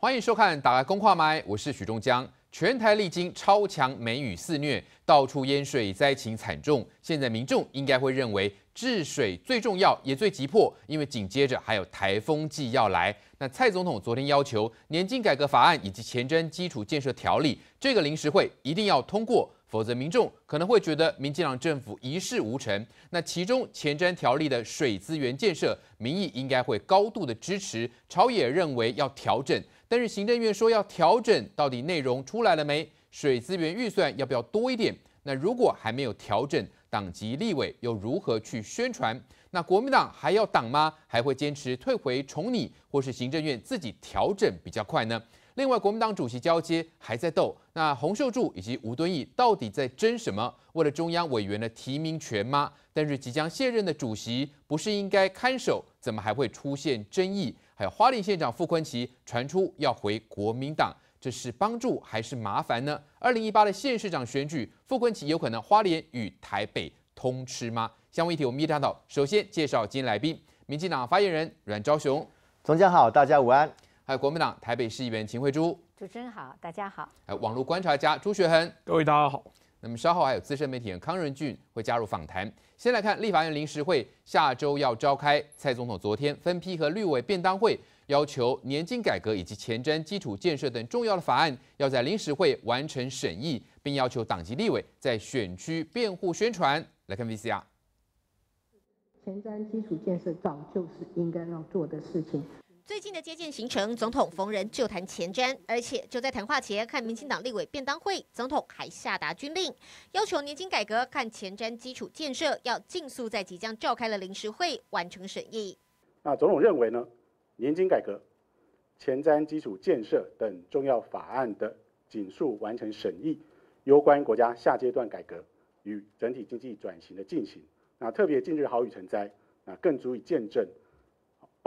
欢迎收看《打工话麦》，我是许仲江。全台历经超强梅雨肆虐，到处淹水，灾情惨重。现在民众应该会认为治水最重要也最急迫，因为紧接着还有台风季要来。那蔡总统昨天要求年金改革法案以及前瞻基础建设条例这个临时会一定要通过，否则民众可能会觉得民进党政府一事无成。那其中前瞻条例的水资源建设，民意应该会高度的支持。朝野认为要调整。但是行政院说要调整，到底内容出来了没？水资源预算要不要多一点？那如果还没有调整，党籍立委又如何去宣传？那国民党还要党吗？还会坚持退回重拟，或是行政院自己调整比较快呢？另外，国民党主席交接还在斗，那洪秀柱以及吴敦义到底在争什么？为了中央委员的提名权吗？但是即将卸任的主席不是应该看守，怎么还会出现争议？还有花莲县长傅昆奇传出要回国民党，这是帮助还是麻烦呢？二零一八的县市长选举，傅昆奇有可能花莲与台北通吃吗？相关议题我们一切探讨。首先介绍今天来宾，民进党发言人阮昭雄，总监好，大家午安。还有国民党台北市议员秦慧珠，主持人好，大家好。有网络观察家朱学恒，各位大家好。那么稍后还有资深媒体人康仁俊会加入访谈。先来看立法院临时会下周要召开，蔡总统昨天分批和绿委便当会，要求年金改革以及前瞻基础建设等重要的法案要在临时会完成审议，并要求党籍立委在选区辩护宣传。来看 VCR，前瞻基础建设早就是应该要做的事情。最近的接见行程，总统逢人就谈前瞻，而且就在谈话前看民进党立委便当会，总统还下达军令，要求年金改革看前瞻基础建设要尽速在即将召开了临时会完成审议。那总统认为呢？年金改革、前瞻基础建设等重要法案的紧速完成审议，攸关国家下阶段改革与整体经济转型的进行。那特别近日好雨成灾，那更足以见证。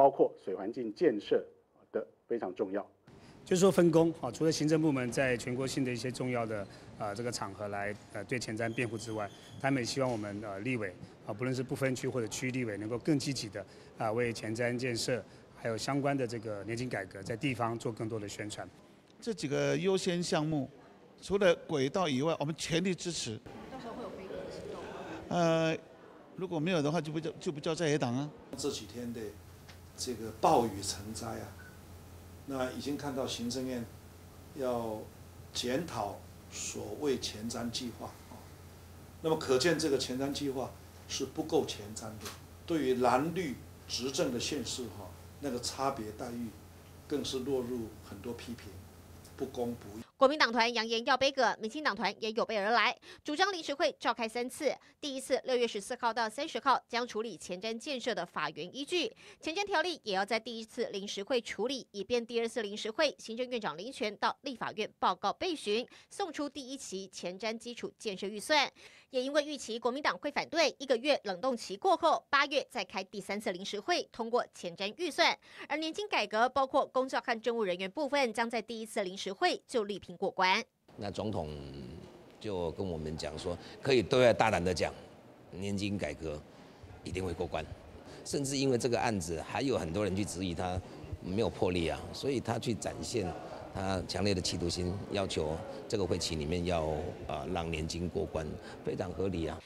包括水环境建设的非常重要，就是说分工啊，除了行政部门在全国性的一些重要的啊这个场合来呃对前瞻辩护之外，他们也希望我们呃立委啊，不论是不分区或者区立委，能够更积极的啊为前瞻建设，还有相关的这个年金改革，在地方做更多的宣传。这几个优先项目，除了轨道以外，我们全力支持。到时候会有飞行动吗？呃，如果没有的话，就不叫就不叫在野党啊。这几天的。这个暴雨成灾啊，那已经看到行政院要检讨所谓前瞻计划啊，那么可见这个前瞻计划是不够前瞻的，对于蓝绿执政的现实哈，那个差别待遇更是落入很多批评，不公不义。国民党团扬言要背葛，民进党团也有备而来，主张临时会召开三次。第一次，六月十四号到三十号将处理前瞻建设的法源依据，前瞻条例也要在第一次临时会处理，以便第二次临时会行政院长林权到立法院报告备询，送出第一期前瞻基础建设预算。也因为预期国民党会反对，一个月冷冻期过后，八月再开第三次临时会通过前瞻预算，而年金改革包括公教和政务人员部分，将在第一次临时会就力评过关。那总统就跟我们讲说，可以对外大胆的讲，年金改革一定会过关，甚至因为这个案子还有很多人去质疑他没有魄力啊，所以他去展现。他强烈的企图心，要求这个会期里面要啊让年金过关，非常合理啊。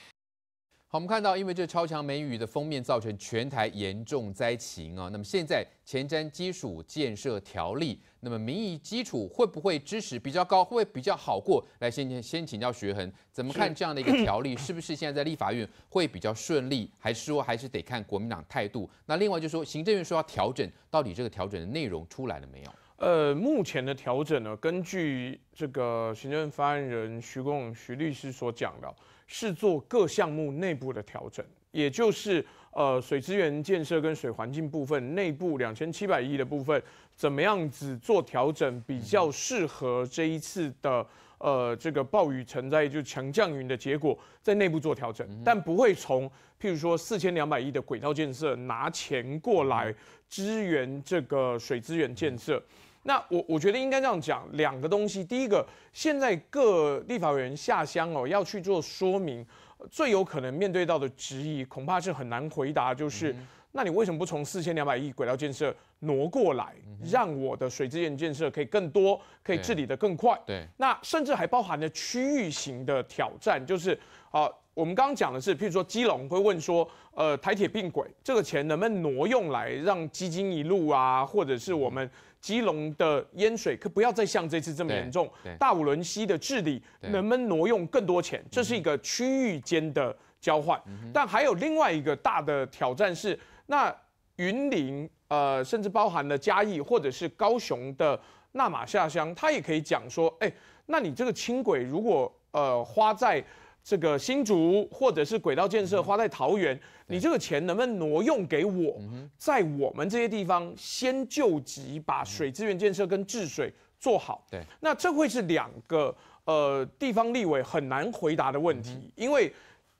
好，我们看到因为这超强梅雨的封面造成全台严重灾情啊。那么现在前瞻基础建设条例，那么民意基础会不会支持比较高，会比较好过来？先先请教学恒，怎么看这样的一个条例，是不是现在在立法院会比较顺利，还是说还是得看国民党态度？那另外就说行政院说要调整，到底这个调整的内容出来了没有？呃，目前的调整呢，根据这个行政发言人徐工徐律师所讲的，是做各项目内部的调整，也就是。呃，水资源建设跟水环境部分内部两千七百亿的部分，怎么样子做调整比较适合这一次的呃这个暴雨存在就强降雨的结果，在内部做调整，但不会从譬如说四千两百亿的轨道建设拿钱过来支援这个水资源建设。那我我觉得应该这样讲，两个东西，第一个，现在各立法委员下乡哦，要去做说明。最有可能面对到的质疑，恐怕是很难回答，就是那你为什么不从四千两百亿轨道建设挪过来，让我的水资源建设可以更多，可以治理的更快？对，那甚至还包含了区域型的挑战，就是啊，我们刚刚讲的是，譬如说基隆会问说，呃，台铁并轨这个钱能不能挪用来让基金一路啊，或者是我们。基隆的淹水可不要再像这次这么严重。大五轮溪的治理，能不能挪用更多钱？这是一个区域间的交换。但还有另外一个大的挑战是，那云林呃，甚至包含了嘉义或者是高雄的纳马下乡，他也可以讲说，哎，那你这个轻轨如果呃花在。这个新竹或者是轨道建设花在桃园，你这个钱能不能挪用给我，在我们这些地方先救急，把水资源建设跟治水做好？对，那这会是两个呃地方立委很难回答的问题，因为。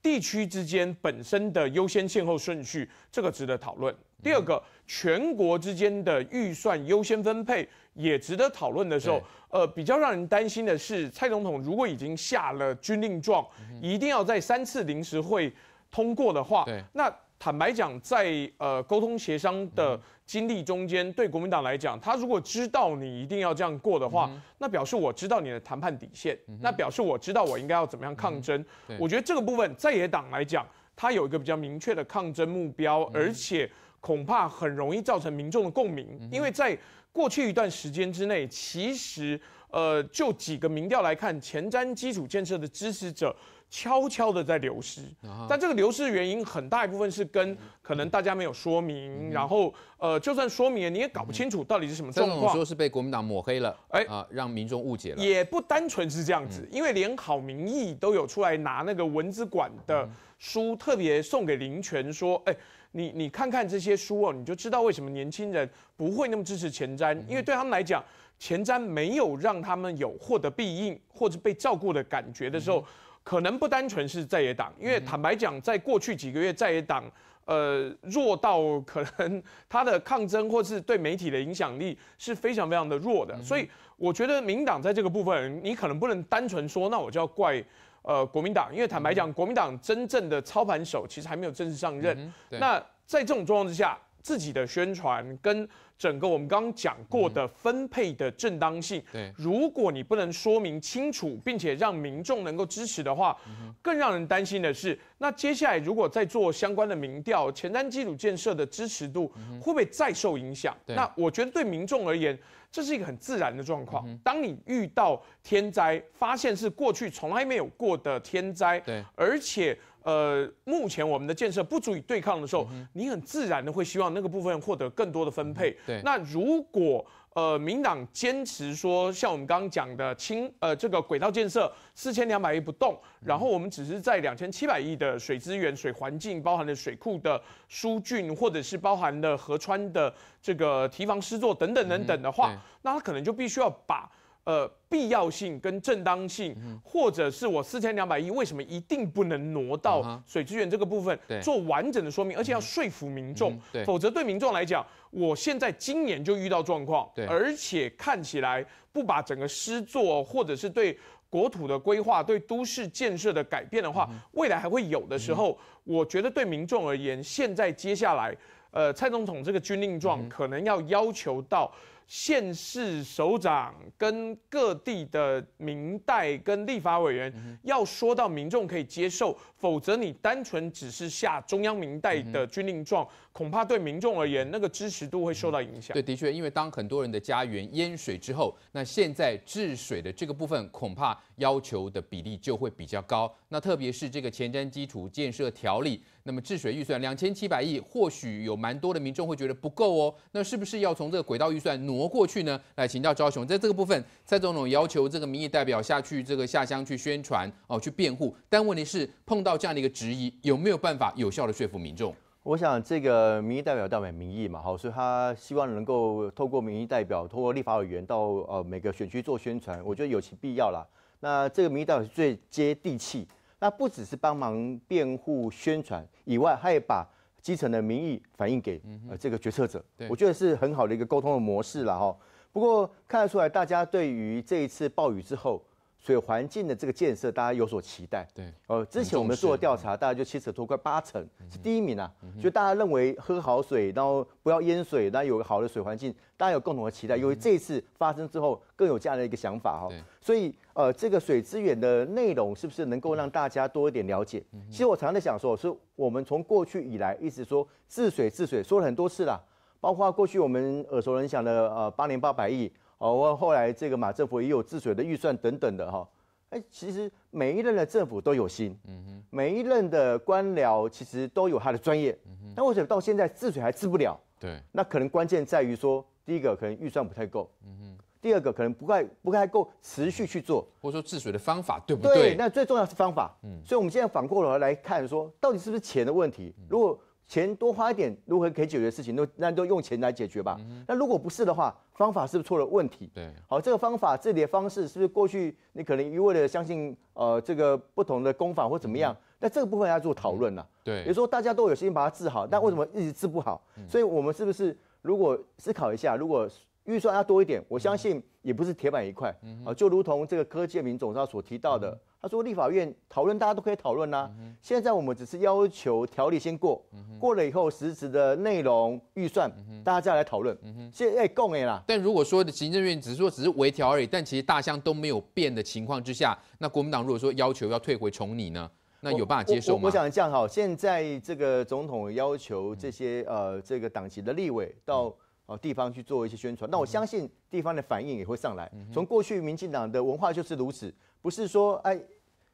地区之间本身的优先先后顺序，这个值得讨论。第二个，全国之间的预算优先分配也值得讨论的时候，呃，比较让人担心的是，蔡总统如果已经下了军令状，一定要在三次临时会通过的话，那。坦白讲，在呃沟通协商的经历中间，对国民党来讲，他如果知道你一定要这样过的话，那表示我知道你的谈判底线，那表示我知道我应该要怎么样抗争。我觉得这个部分在野党来讲，他有一个比较明确的抗争目标，而且恐怕很容易造成民众的共鸣，因为在过去一段时间之内，其实呃就几个民调来看，前瞻基础建设的支持者。悄悄的在流失，但这个流失的原因很大一部分是跟可能大家没有说明，然后呃，就算说明了你也搞不清楚到底是什么状况。说是被国民党抹黑了，哎啊，让民众误解了。也不单纯是这样子，因为连好民意都有出来拿那个文字馆的书特别送给林权说，哎，你你看看这些书哦，你就知道为什么年轻人不会那么支持前瞻，因为对他们来讲，前瞻没有让他们有获得庇应或者被照顾的感觉的时候。可能不单纯是在野党，因为坦白讲，在过去几个月，在野党，呃，弱到可能他的抗争或是对媒体的影响力是非常非常的弱的，所以我觉得民党在这个部分，你可能不能单纯说，那我就要怪，呃，国民党，因为坦白讲，国民党真正的操盘手其实还没有正式上任，那在这种状况之下。自己的宣传跟整个我们刚刚讲过的分配的正当性，对，如果你不能说明清楚，并且让民众能够支持的话，更让人担心的是，那接下来如果再做相关的民调，前瞻基础建设的支持度会不会再受影响？那我觉得对民众而言，这是一个很自然的状况。当你遇到天灾，发现是过去从来没有过的天灾，对，而且。呃，目前我们的建设不足以对抗的时候，你很自然的会希望那个部分获得更多的分配。对，那如果呃民党坚持说像我们刚刚讲的轻呃这个轨道建设四千两百亿不动，然后我们只是在两千七百亿的水资源、水环境，包含了水库的疏浚，或者是包含了河川的这个堤防施作等等等等的话，那他可能就必须要把。呃，必要性跟正当性，或者是我四千两百亿为什么一定不能挪到水资源这个部分做完整的说明，而且要说服民众，否则对民众来讲，我现在今年就遇到状况，而且看起来不把整个施作或者是对国土的规划、对都市建设的改变的话，未来还会有的时候，我觉得对民众而言，现在接下来，呃，蔡总统这个军令状可能要要求到。县市首长跟各地的民代跟立法委员，要说到民众可以接受，否则你单纯只是下中央民代的军令状。恐怕对民众而言，那个支持度会受到影响。对，的确，因为当很多人的家园淹水之后，那现在治水的这个部分，恐怕要求的比例就会比较高。那特别是这个前瞻基础建设条例，那么治水预算两千七百亿，或许有蛮多的民众会觉得不够哦。那是不是要从这个轨道预算挪过去呢？来，请教昭雄，在这个部分，蔡总统要求这个民意代表下去这个下乡去宣传哦，去辩护。但问题是，碰到这样的一个质疑，有没有办法有效的说服民众？我想这个民意代表代表民意嘛，好，所以他希望能够透过民意代表，透过立法委员到呃每个选区做宣传，我觉得有其必要啦。那这个民意代表是最接地气，那不只是帮忙辩护宣传以外，他也把基层的民意反映给呃这个决策者，我觉得是很好的一个沟通的模式了哈。不过看得出来，大家对于这一次暴雨之后。水环境的这个建设，大家有所期待。对，呃，之前我们做的调查，大概就七成多快八成是第一名呐。就大家认为喝好水，然后不要淹水，然有个好的水环境，大家有共同的期待。因为这次发生之后，更有这样的一个想法哈。所以，呃，这个水资源的内容是不是能够让大家多一点了解？其实我常常在想说，是我们从过去以来一直说治水治水，说了很多次了，包括过去我们耳熟能详的呃八年八百亿。哦，后来这个马政府也有治水的预算等等的哈，哎，其实每一任的政府都有心，嗯哼，每一任的官僚其实都有他的专业，嗯哼，但为什么到现在治水还治不了？对，那可能关键在于说，第一个可能预算不太够，嗯哼，第二个可能不太不够持续去做，或者说治水的方法对不对？对，那最重要是方法，嗯，所以我们现在反过头来看说，到底是不是钱的问题？如果钱多花一点，如何可以解决事情都那都用钱来解决吧。那如果不是的话，方法是不是出了？问题对，好这个方法治理的方式是不是过去你可能一味的相信呃这个不同的功法或怎么样？那这个部分要做讨论了。对，比如说大家都有心把它治好，但为什么一直治不好？所以我们是不是如果思考一下，如果预算要多一点，我相信也不是铁板一块啊。就如同这个柯建明总上所提到的，他说立法院讨论大家都可以讨论啦。现在我们只是要求条例先过，过了以后实质的内容预算，大家再来讨论。现在共诶啦。但如果说行政院只是说只是微调而已，但其实大项都没有变的情况之下，那国民党如果说要求要退回重拟呢，那有办法接受吗？我想这样哈，现在这个总统要求这些呃这个党籍的立委到。哦，地方去做一些宣传，那我相信地方的反应也会上来。从过去民进党的文化就是如此，不是说哎，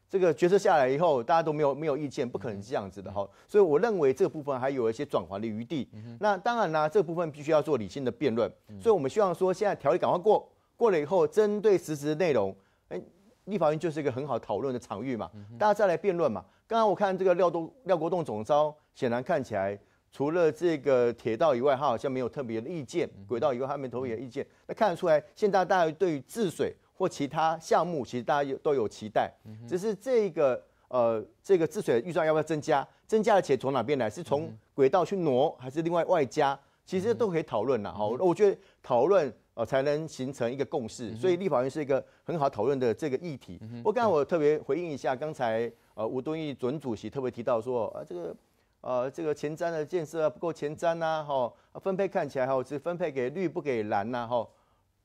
这个决策下来以后大家都没有没有意见，不可能是这样子的哈。所以我认为这部分还有一些转圜的余地。那当然啦，这部分必须要做理性的辩论。所以我们希望说现在条例赶快过过了以后，针对实质内容，哎，立法院就是一个很好讨论的场域嘛，大家再来辩论嘛。刚刚我看这个廖东廖国栋总招，显然看起来。除了这个铁道以外，他好像没有特别的意见。轨道以外，他没特别的意见。那看得出来，现在大家对于治水或其他项目，其实大家有都有期待。只是这个呃，这个治水的预算要不要增加？增加的钱从哪边来？是从轨道去挪，还是另外外加？其实都可以讨论了哈。我觉得讨论呃，才能形成一个共识。所以立法院是一个很好讨论的这个议题。过刚才我特别回应一下刚才呃吴敦义准主席特别提到说啊这个。呃，这个前瞻的建设不够前瞻呐，哈，分配看起来哈，我只分配给绿不给蓝呐，哈。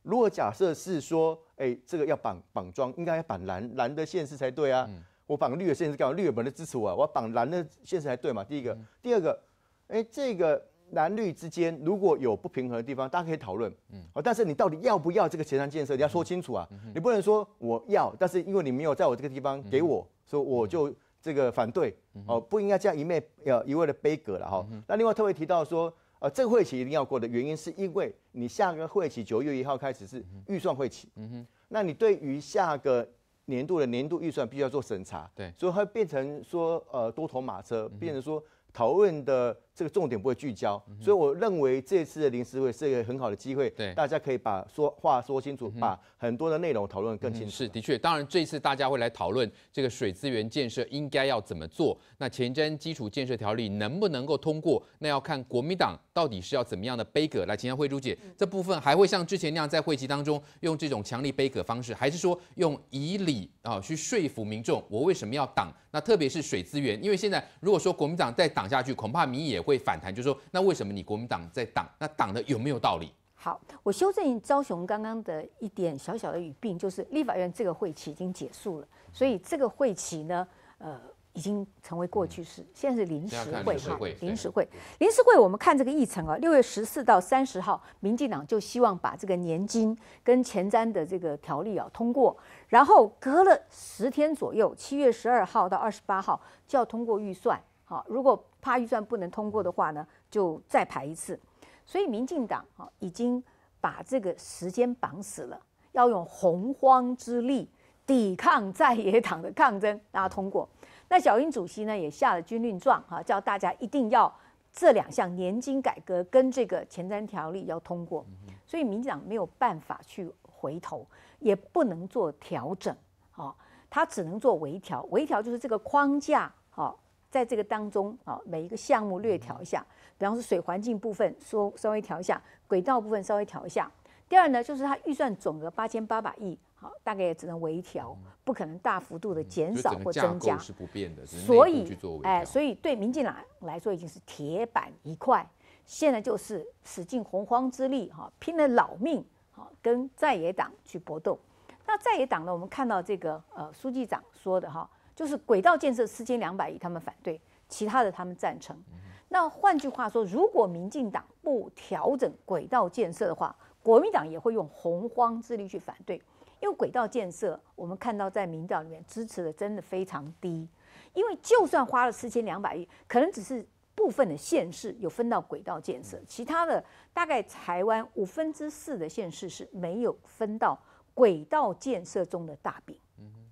如果假设是说，哎，这个要绑绑庄，应该要绑蓝蓝的现是才对啊。我绑绿的现是干嘛？绿本来支持我，我绑蓝的现是才对嘛。第一个，第二个，哎，这个蓝绿之间如果有不平衡的地方，大家可以讨论。嗯。但是你到底要不要这个前瞻建设，你要说清楚啊。你不能说我要，但是因为你没有在我这个地方给我所以我就。这个反对哦，不应该这样一昧要一味的悲歌了哈。那另外特别提到说，呃，这个会期一定要过的原因，是因为你下个会期九月一号开始是预算会期，嗯哼，那你对于下个年度的年度预算必须要做审查，对，所以会变成说呃多头马车，变成说讨论的。这个重点不会聚焦，所以我认为这次的临时会是一个很好的机会，对大家可以把说话说清楚，把很多的内容讨论更清楚。是，的确，当然这次大家会来讨论这个水资源建设应该要怎么做。那前瞻基础建设条例能不能够通过，那要看国民党。到底是要怎么样的悲歌来请教慧珠姐，这部分还会像之前那样在会期当中用这种强力悲歌方式，还是说用以理啊去说服民众？我为什么要挡？那特别是水资源，因为现在如果说国民党再挡下去，恐怕民意也会反弹，就说那为什么你国民党在挡？那挡的有没有道理？好，我修正招雄刚刚的一点小小的语病，就是立法院这个会期已经结束了，所以这个会期呢，呃。已经成为过去式，现在是临时会哈，临时会，临时会。我们看这个议程啊，六月十四到三十号，民进党就希望把这个年金跟前瞻的这个条例啊通过，然后隔了十天左右，七月十二号到二十八号就要通过预算，好，如果怕预算不能通过的话呢，就再排一次。所以民进党啊，已经把这个时间绑死了，要用洪荒之力抵抗在野党的抗争，让家通过。那小英主席呢也下了军令状哈，叫大家一定要这两项年金改革跟这个前瞻条例要通过，所以民进党没有办法去回头，也不能做调整，哦，他只能做微调，微调就是这个框架哦，在这个当中哦，每一个项目略调一下，比方说水环境部分说稍微调一下，轨道部分稍微调一下。第二呢，就是它预算总额八千八百亿，好，大概也只能微调，不可能大幅度的减少或增加。是不变的，所以哎，所以对民进党来说已经是铁板一块，现在就是使尽洪荒之力哈，拼了老命好跟在野党去搏斗。那在野党呢，我们看到这个呃书记长说的哈，就是轨道建设四千两百亿他们反对，其他的他们赞成。那换句话说，如果民进党不调整轨道建设的话，国民党也会用洪荒之力去反对，因为轨道建设，我们看到在民调里面支持的真的非常低，因为就算花了四千两百亿，可能只是部分的县市有分到轨道建设，其他的大概台湾五分之四的县市是没有分到轨道建设中的大饼。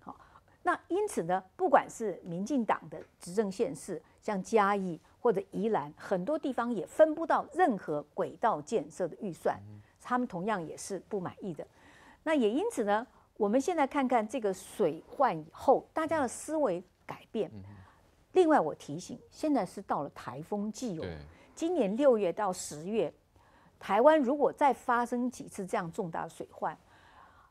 好，那因此呢，不管是民进党的执政县市，像嘉义或者宜兰，很多地方也分不到任何轨道建设的预算。他们同样也是不满意的，那也因此呢，我们现在看看这个水患以后大家的思维改变。另外，我提醒，现在是到了台风季哦，今年六月到十月，台湾如果再发生几次这样重大的水患，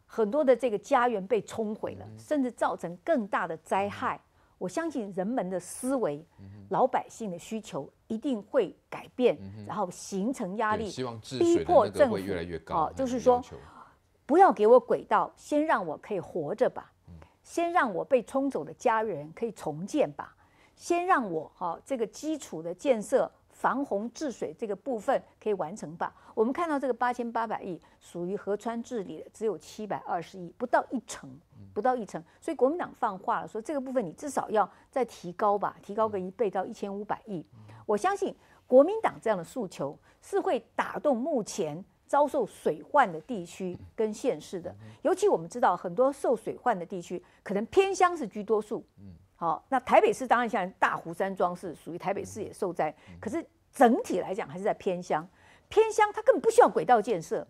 很多的这个家园被冲毁了，甚至造成更大的灾害。我相信人们的思维，老百姓的需求一定会改变，然后形成压力，希望逼迫政府。越来越高，就是说，不要给我轨道，先让我可以活着吧，先让我被冲走的家人可以重建吧，先让我哈这个基础的建设。防洪治水这个部分可以完成吧？我们看到这个八千八百亿属于河川治理的，只有七百二十亿，不到一成，不到一成。所以国民党放话了，说这个部分你至少要再提高吧，提高个一倍到一千五百亿。我相信国民党这样的诉求是会打动目前遭受水患的地区跟县市的。尤其我们知道很多受水患的地区可能偏乡是居多数，好，那台北市当然像大湖山庄是属于台北市也受灾，可是整体来讲还是在偏乡，偏乡它根本不需要轨道建设，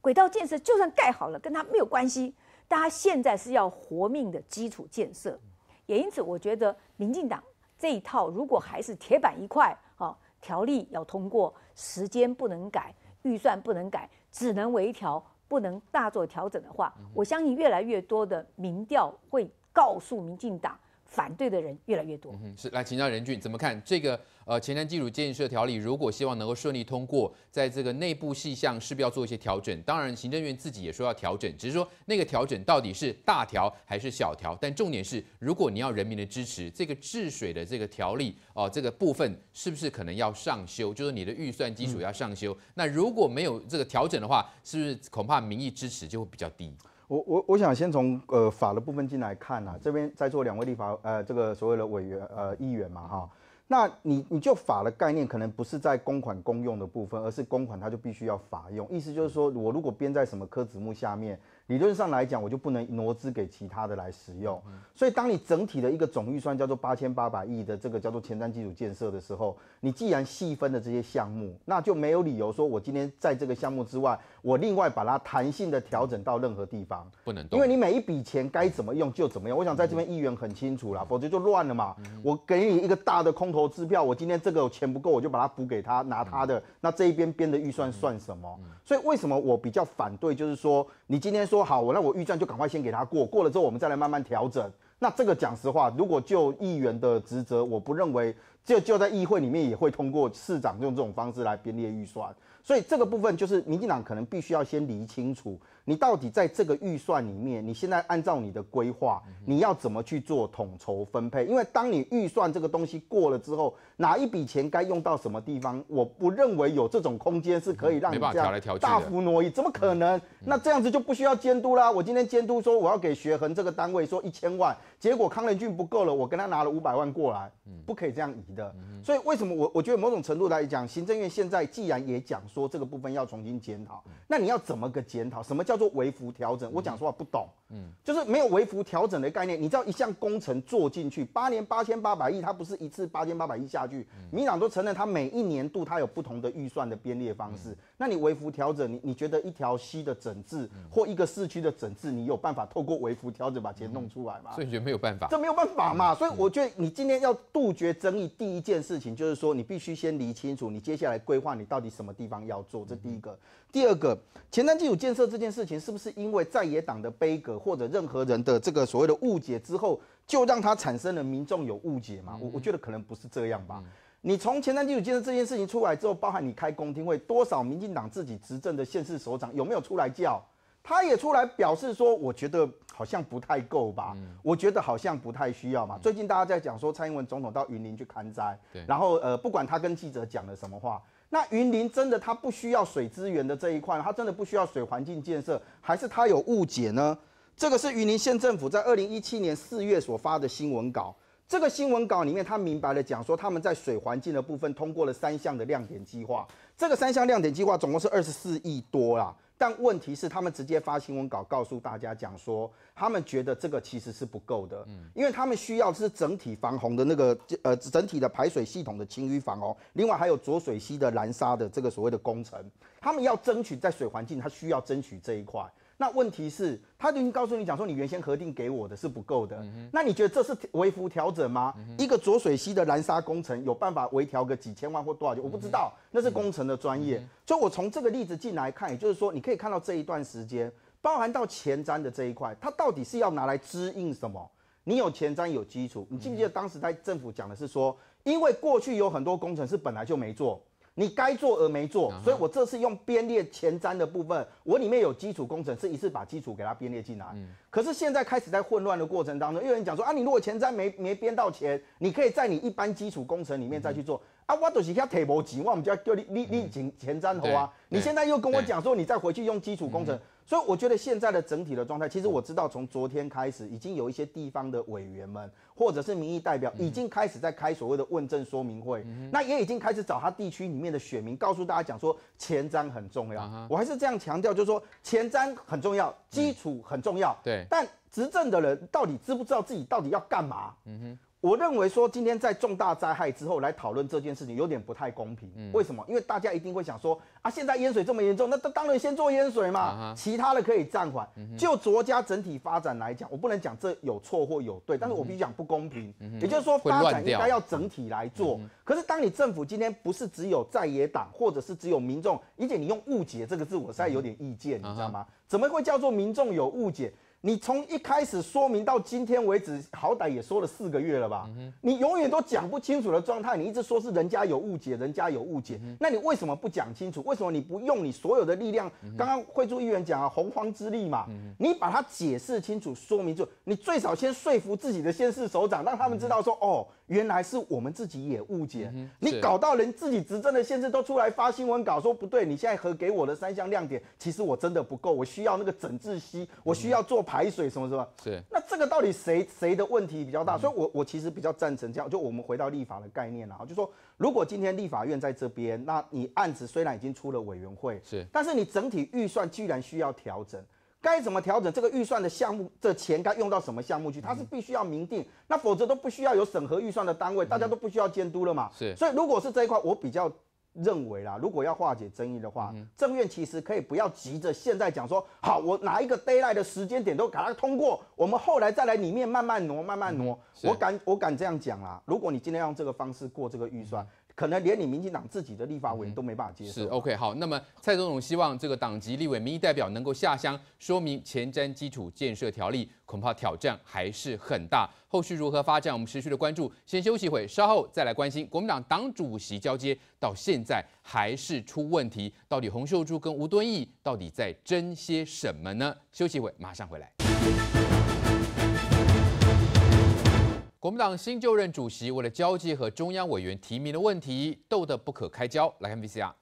轨道建设就算盖好了跟它没有关系，但它现在是要活命的基础建设，也因此我觉得民进党这一套如果还是铁板一块，啊，条例要通过，时间不能改，预算不能改，只能微调不能大做调整的话，我相信越来越多的民调会告诉民进党。反对的人越来越多，嗯，是来请教任俊怎么看这个呃，前瞻基础建设条例，如果希望能够顺利通过，在这个内部细项是不是要做一些调整，当然行政院自己也说要调整，只是说那个调整到底是大调还是小调？但重点是，如果你要人民的支持，这个治水的这个条例哦，这个部分是不是可能要上修？就是你的预算基础要上修。那如果没有这个调整的话，是不是恐怕民意支持就会比较低？我我我想先从呃法的部分进来看啊，这边在座两位立法呃这个所谓的委员呃议员嘛哈，那你你就法的概念可能不是在公款公用的部分，而是公款它就必须要法用，意思就是说我如果编在什么科子目下面。理论上来讲，我就不能挪资给其他的来使用。所以，当你整体的一个总预算叫做八千八百亿的这个叫做前瞻基础建设的时候，你既然细分了这些项目，那就没有理由说我今天在这个项目之外，我另外把它弹性的调整到任何地方，不能动，因为你每一笔钱该怎么用就怎么用。我想在这边议员很清楚啦，否则就乱了嘛。我给你一个大的空头支票，我今天这个钱不够，我就把它补给他，拿他的。那这一边编的预算算什么？所以为什么我比较反对，就是说你今天说。说好，我那我预算就赶快先给他过，过了之后我们再来慢慢调整。那这个讲实话，如果就议员的职责，我不认为就就在议会里面也会通过市长用这种方式来编列预算。所以这个部分就是民进党可能必须要先理清楚。你到底在这个预算里面，你现在按照你的规划，你要怎么去做统筹分配？因为当你预算这个东西过了之后，哪一笔钱该用到什么地方？我不认为有这种空间是可以让你这样大幅挪移，怎么可能？那这样子就不需要监督啦。我今天监督说我要给学恒这个单位说一千万，结果康仁俊不够了，我跟他拿了五百万过来，不可以这样移的。所以为什么我我觉得某种程度来讲，行政院现在既然也讲说这个部分要重新检讨，那你要怎么个检讨？什么叫？做维幅调整，我讲实话不懂，嗯，就是没有维幅调整的概念。你知道一项工程做进去八年八千八百亿，它不是一次八千八百亿下去，你党都承认它每一年度它有不同的预算的编列方式。那你维幅调整，你你觉得一条溪的整治或一个市区的整治，你有办法透过维幅调整把钱弄出来吗？所以你觉得没有办法？这没有办法嘛。所以我觉得你今天要杜绝争议，第一件事情就是说，你必须先理清楚你接下来规划你到底什么地方要做，这第一个。第二个，前瞻基础建设这件事。是不是因为在野党的悲歌或者任何人的这个所谓的误解之后，就让他产生了民众有误解嘛？我我觉得可能不是这样吧。你从前瞻基础建设这件事情出来之后，包含你开公听会，多少民进党自己执政的县市首长有没有出来叫？他也出来表示说，我觉得好像不太够吧，我觉得好像不太需要嘛。最近大家在讲说，蔡英文总统到云林去看灾，然后呃，不管他跟记者讲了什么话。那云林真的它不需要水资源的这一块，它真的不需要水环境建设，还是它有误解呢？这个是云林县政府在二零一七年四月所发的新闻稿，这个新闻稿里面他明白了讲说他们在水环境的部分通过了三项的亮点计划，这个三项亮点计划总共是二十四亿多啦。但问题是，他们直接发新闻稿告诉大家讲说，他们觉得这个其实是不够的，嗯，因为他们需要是整体防洪的那个，呃，整体的排水系统的清淤防洪，另外还有浊水溪的拦沙的这个所谓的工程，他们要争取在水环境，他需要争取这一块。那问题是，他已经告诉你讲说，你原先核定给我的是不够的。那你觉得这是微幅调整吗？一个浊水溪的拦沙工程有办法微调个几千万或多少钱？我不知道，那是工程的专业。所以我从这个例子进来看，也就是说，你可以看到这一段时间，包含到前瞻的这一块，它到底是要拿来支应什么？你有前瞻有基础，你记不记得当时在政府讲的是说，因为过去有很多工程是本来就没做。你该做而没做，所以我这次用编列前瞻的部分，我里面有基础工程，是一次把基础给它编列进来。可是现在开始在混乱的过程当中，又有人讲说啊，你如果前瞻没没编到钱，你可以在你一般基础工程里面再去做啊。我都是要提拨级，那我们就要叫你你你前前瞻投啊。你现在又跟我讲说，你再回去用基础工程。所以我觉得现在的整体的状态，其实我知道从昨天开始，已经有一些地方的委员们或者是民意代表，已经开始在开所谓的问政说明会，那也已经开始找他地区里面的选民，告诉大家讲说前瞻很重要。我还是这样强调，就是说前瞻很重要，基础很重要。对，但执政的人到底知不知道自己到底要干嘛？嗯哼。我认为说，今天在重大灾害之后来讨论这件事情，有点不太公平。为什么？因为大家一定会想说，啊，现在淹水这么严重，那那当然先做淹水嘛，其他的可以暂缓。就国家整体发展来讲，我不能讲这有错或有对，但是我必须讲不公平。也就是说，发展应该要整体来做。可是，当你政府今天不是只有在野党，或者是只有民众，而且你用误解这个字，我实在有点意见，你知道吗？怎么会叫做民众有误解？你从一开始说明到今天为止，好歹也说了四个月了吧？你永远都讲不清楚的状态，你一直说是人家有误解，人家有误解。那你为什么不讲清楚？为什么你不用你所有的力量？刚刚惠珠议员讲啊，洪荒之力嘛，你把它解释清楚、说明就楚。你最少先说服自己的先世首长，让他们知道说哦。原来是我们自己也误解，你搞到连自己执政的限制都出来发新闻稿说不对，你现在和给我的三项亮点，其实我真的不够，我需要那个整治溪，我需要做排水，什么什么，是。那这个到底谁谁的问题比较大？所以我我其实比较赞成这样，就我们回到立法的概念了啊，就说如果今天立法院在这边，那你案子虽然已经出了委员会，是，但是你整体预算居然需要调整。该怎么调整这个预算的项目？这钱该用到什么项目去？它是必须要明定，那否则都不需要有审核预算的单位，大家都不需要监督了嘛。是，所以如果是这一块，我比较认为啦，如果要化解争议的话，政院其实可以不要急着现在讲说，好，我哪一个 d a y l i g h t 的时间点都把它通过，我们后来再来里面慢慢挪，慢慢挪。我敢，我敢这样讲啦。如果你今天用这个方式过这个预算。可能连你民进党自己的立法委员都没办法接受。是，OK，好。那么蔡总统希望这个党籍立委、民意代表能够下乡说明前瞻基础建设条例，恐怕挑战还是很大。后续如何发展，我们持续的关注。先休息会，稍后再来关心国民党党主席交接到现在还是出问题，到底洪秀柱跟吴敦义到底在争些什么呢？休息会，马上回来。国民党新就任主席为了交接和中央委员提名的问题斗得不可开交。来看 VCR。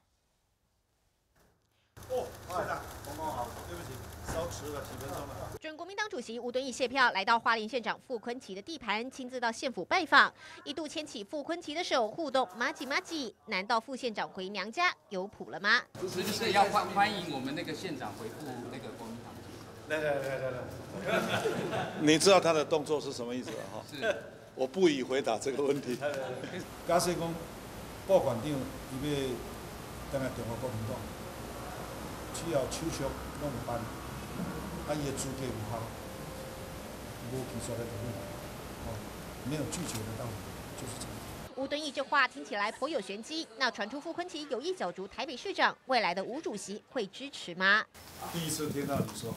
哦，好，对不起，了，准国民党主席吴敦义卸票，来到花莲县长傅昆奇的地盘，亲自到县府拜访，一度牵起傅昆奇的手互动，麻吉麻吉。难道副县长回娘家有谱了吗？就是要欢欢迎我们那个县长回那个国民党。来来来来来！你知道他的动作是什么意思了哈，是，我不予回答这个问题。嘉信公，保管长，伊要等下中华国民党，之后手续拢办，啊，伊的资格有效，无提出任何问题，没有拒绝的道理，就是这样。吴敦义这话听起来颇有玄机。那传出傅昆萁有意角逐台北市长，未来的吴主席会支持吗？第一次听到你说。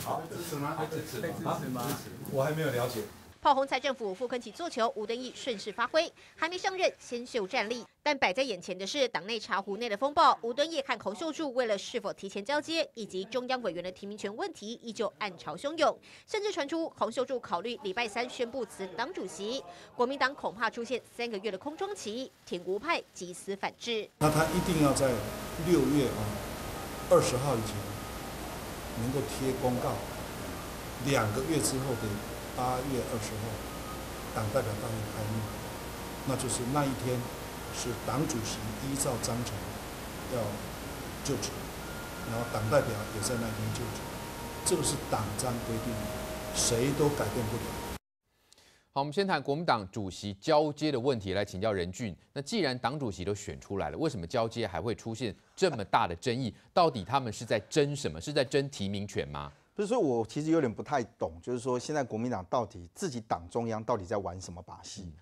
好支持吗？支持，支持吗？我还没有了解。炮轰财政府傅坤起坐球，吴敦义顺势发挥，还没上任先秀战力。但摆在眼前的是党内茶壶内的风暴，吴敦义和洪秀柱为了是否提前交接，以及中央委员的提名权问题，依旧暗潮汹涌，甚至传出洪秀柱考虑礼拜三宣布辞党主席。国民党恐怕出现三个月的空中棋，挺吴派集思反制。那他一定要在六月啊二十号以前。能够贴公告，两个月之后的八月二十号，党代表大会开幕，那就是那一天，是党主席依照章程要就职，然后党代表也在那天就职，这个是党章规定的，谁都改变不了。好，我们先谈国民党主席交接的问题，来请教任俊。那既然党主席都选出来了，为什么交接还会出现这么大的争议？到底他们是在争什么？是在争提名权吗？不是我其实有点不太懂，就是说现在国民党到底自己党中央到底在玩什么把戏？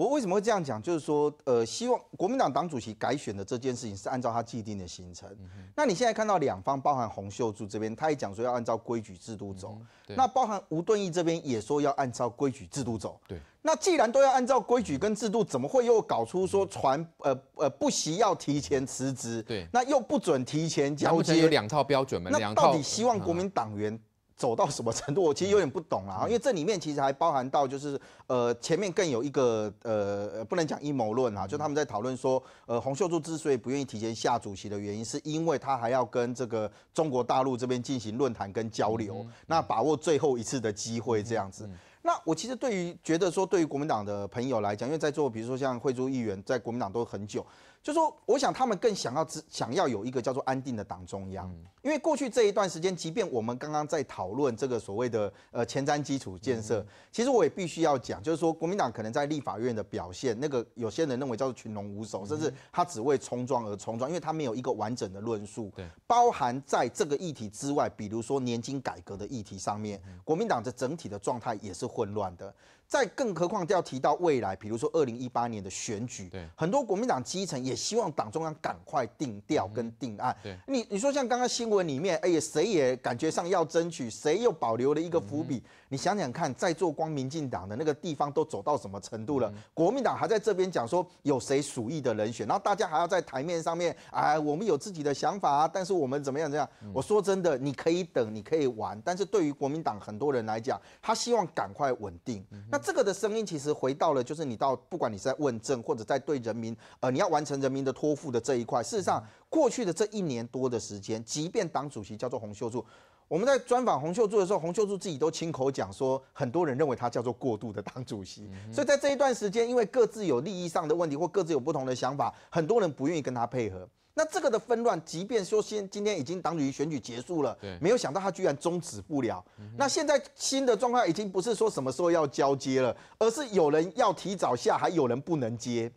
我为什么会这样讲？就是说，呃，希望国民党党主席改选的这件事情是按照他既定的行程。那你现在看到两方，包含洪秀柱这边，他也讲说要按照规矩制度走；那包含吴敦义这边也说要按照规矩制度走。对。那既然都要按照规矩跟制度，怎么会又搞出说传呃呃不惜要提前辞职？对。那又不准提前交接？有两套标准吗？那到底希望国民党员？走到什么程度，我其实有点不懂啊，因为这里面其实还包含到就是呃前面更有一个呃不能讲阴谋论啊，就他们在讨论说呃洪秀柱之所以不愿意提前下主席的原因，是因为他还要跟这个中国大陆这边进行论坛跟交流，那把握最后一次的机会这样子。那我其实对于觉得说对于国民党的朋友来讲，因为在座比如说像惠州议员在国民党都很久。就说，我想他们更想要只想要有一个叫做安定的党中央，因为过去这一段时间，即便我们刚刚在讨论这个所谓的呃前瞻基础建设，其实我也必须要讲，就是说国民党可能在立法院的表现，那个有些人认为叫做群龙无首，甚至他只为冲撞而冲撞，因为他没有一个完整的论述。对，包含在这个议题之外，比如说年金改革的议题上面，国民党的整体的状态也是混乱的。再更何况要提到未来，比如说二零一八年的选举，对，很多国民党基层也希望党中央赶快定调跟定案。对，你你说像刚刚新闻里面，哎呀，谁也感觉上要争取，谁又保留了一个伏笔。你想想看，在做光明进党的那个地方都走到什么程度了？国民党还在这边讲说有谁属意的人选，然后大家还要在台面上面，哎，我们有自己的想法，啊，但是我们怎么样怎样？我说真的，你可以等，你可以玩，但是对于国民党很多人来讲，他希望赶快稳定。那这个的声音其实回到了，就是你到不管你是在问政或者在对人民，呃，你要完成人民的托付的这一块。事实上，过去的这一年多的时间，即便党主席叫做洪秀柱，我们在专访洪秀柱的时候，洪秀柱自己都亲口讲说，很多人认为他叫做过度的党主席。所以在这一段时间，因为各自有利益上的问题或各自有不同的想法，很多人不愿意跟他配合。那这个的纷乱，即便说先今天已经党主席选举结束了，没有想到他居然终止不了。那现在新的状况已经不是说什么时候要交接了，而是有人要提早下，还有人不能接，